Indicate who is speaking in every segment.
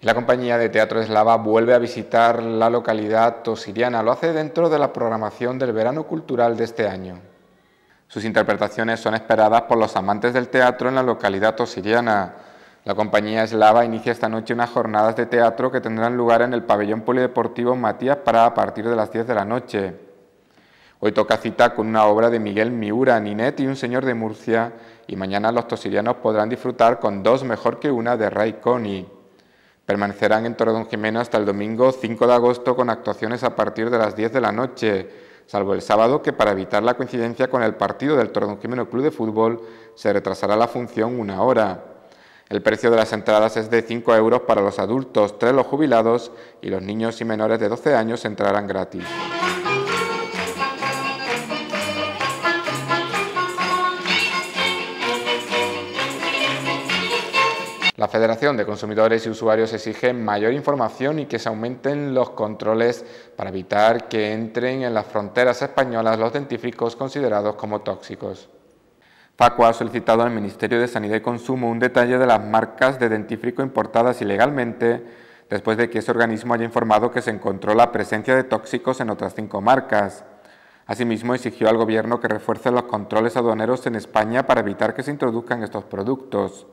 Speaker 1: La compañía de teatro eslava vuelve a visitar la localidad tosiriana. Lo hace dentro de la programación del verano cultural de este año. Sus interpretaciones son esperadas por los amantes del teatro en la localidad tosiriana. La compañía eslava inicia esta noche unas jornadas de teatro que tendrán lugar en el pabellón polideportivo Matías para a partir de las 10 de la noche. Hoy toca cita con una obra de Miguel Miura, Ninet y un señor de Murcia, y mañana los tosirianos podrán disfrutar con dos mejor que una de Ray Connie. Permanecerán en Don Jimeno hasta el domingo 5 de agosto con actuaciones a partir de las 10 de la noche, salvo el sábado que para evitar la coincidencia con el partido del Torredón Jimeno Club de Fútbol se retrasará la función una hora. El precio de las entradas es de 5 euros para los adultos, 3 los jubilados y los niños y menores de 12 años entrarán gratis. La Federación de Consumidores y Usuarios exige mayor información y que se aumenten los controles para evitar que entren en las fronteras españolas los dentífricos considerados como tóxicos. Facua ha solicitado al Ministerio de Sanidad y Consumo un detalle de las marcas de dentífrico importadas ilegalmente después de que ese organismo haya informado que se encontró la presencia de tóxicos en otras cinco marcas. Asimismo, exigió al Gobierno que refuerce los controles aduaneros en España para evitar que se introduzcan estos productos.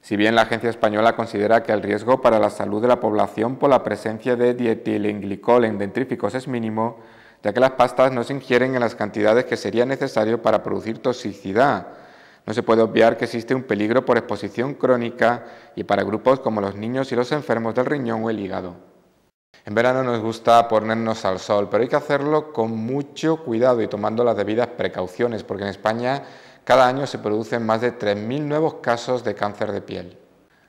Speaker 1: Si bien la Agencia Española considera que el riesgo para la salud de la población por la presencia de dietilenglicol en dentríficos es mínimo, ya que las pastas no se ingieren en las cantidades que sería necesario para producir toxicidad. No se puede obviar que existe un peligro por exposición crónica y para grupos como los niños y los enfermos del riñón o el hígado. En verano nos gusta ponernos al sol, pero hay que hacerlo con mucho cuidado y tomando las debidas precauciones, porque en España cada año se producen más de 3.000 nuevos casos de cáncer de piel.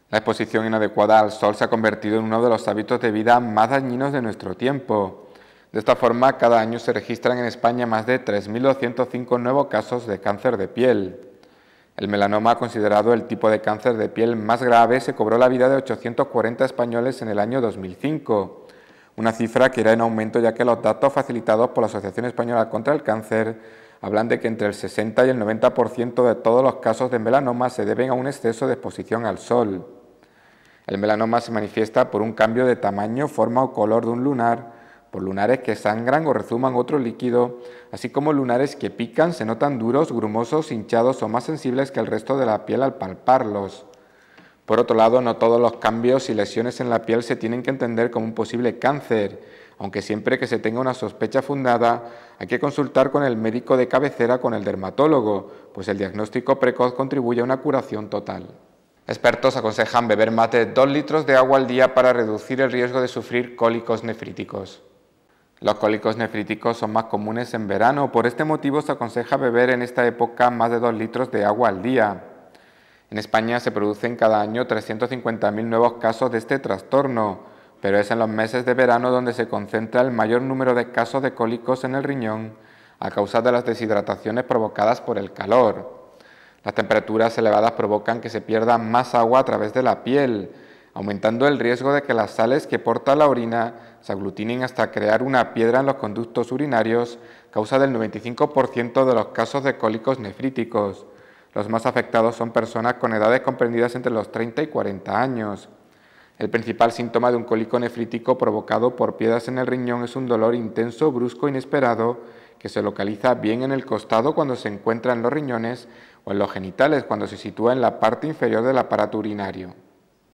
Speaker 1: La exposición inadecuada al sol se ha convertido en uno de los hábitos de vida más dañinos de nuestro tiempo. De esta forma, cada año se registran en España más de 3.205 nuevos casos de cáncer de piel. El melanoma, considerado el tipo de cáncer de piel más grave, se cobró la vida de 840 españoles en el año 2005 una cifra que irá en aumento ya que los datos facilitados por la Asociación Española contra el Cáncer hablan de que entre el 60 y el 90% de todos los casos de melanoma se deben a un exceso de exposición al sol. El melanoma se manifiesta por un cambio de tamaño, forma o color de un lunar, por lunares que sangran o rezuman otro líquido, así como lunares que pican, se notan duros, grumosos, hinchados o más sensibles que el resto de la piel al palparlos. Por otro lado, no todos los cambios y lesiones en la piel se tienen que entender como un posible cáncer, aunque siempre que se tenga una sospecha fundada hay que consultar con el médico de cabecera con el dermatólogo, pues el diagnóstico precoz contribuye a una curación total. Expertos aconsejan beber más de 2 litros de agua al día para reducir el riesgo de sufrir cólicos nefríticos. Los cólicos nefríticos son más comunes en verano, por este motivo se aconseja beber en esta época más de 2 litros de agua al día. En España se producen cada año 350.000 nuevos casos de este trastorno, pero es en los meses de verano donde se concentra el mayor número de casos de cólicos en el riñón a causa de las deshidrataciones provocadas por el calor. Las temperaturas elevadas provocan que se pierda más agua a través de la piel, aumentando el riesgo de que las sales que porta la orina se aglutinen hasta crear una piedra en los conductos urinarios, causa del 95% de los casos de cólicos nefríticos. Los más afectados son personas con edades comprendidas entre los 30 y 40 años. El principal síntoma de un cólico nefrítico provocado por piedras en el riñón es un dolor intenso, brusco, inesperado, que se localiza bien en el costado cuando se encuentra en los riñones o en los genitales cuando se sitúa en la parte inferior del aparato urinario.